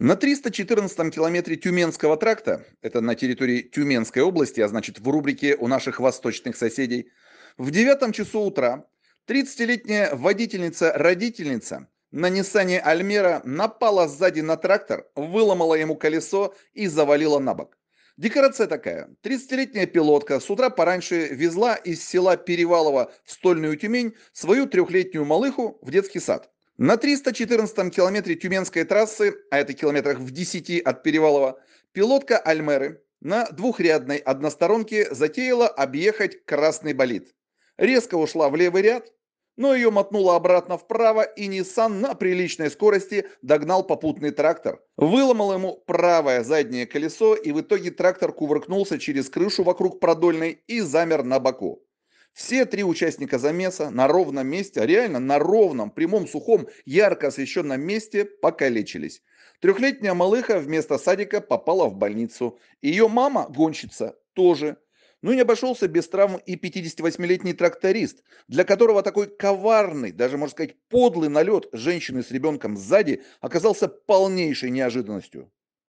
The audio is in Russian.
На 314 километре Тюменского тракта, это на территории Тюменской области, а значит в рубрике у наших восточных соседей, в девятом часу утра 30-летняя водительница-родительница на Ниссане Альмера напала сзади на трактор, выломала ему колесо и завалила на бок. Декорация такая. 30-летняя пилотка с утра пораньше везла из села Перевалова в Стольную Тюмень свою трехлетнюю малыху в детский сад. На 314-м километре Тюменской трассы, а это километрах в 10 от Перевалова, пилотка Альмеры на двухрядной односторонке затеяла объехать красный болид. Резко ушла в левый ряд, но ее мотнуло обратно вправо, и Nissan на приличной скорости догнал попутный трактор. Выломал ему правое заднее колесо, и в итоге трактор кувыркнулся через крышу вокруг продольной и замер на боку. Все три участника замеса на ровном месте, реально на ровном, прямом, сухом, ярко освещенном месте покалечились. Трехлетняя малыха вместо садика попала в больницу. Ее мама, гонщица, тоже. Ну и не обошелся без травм и 58-летний тракторист, для которого такой коварный, даже можно сказать подлый налет женщины с ребенком сзади оказался полнейшей неожиданностью.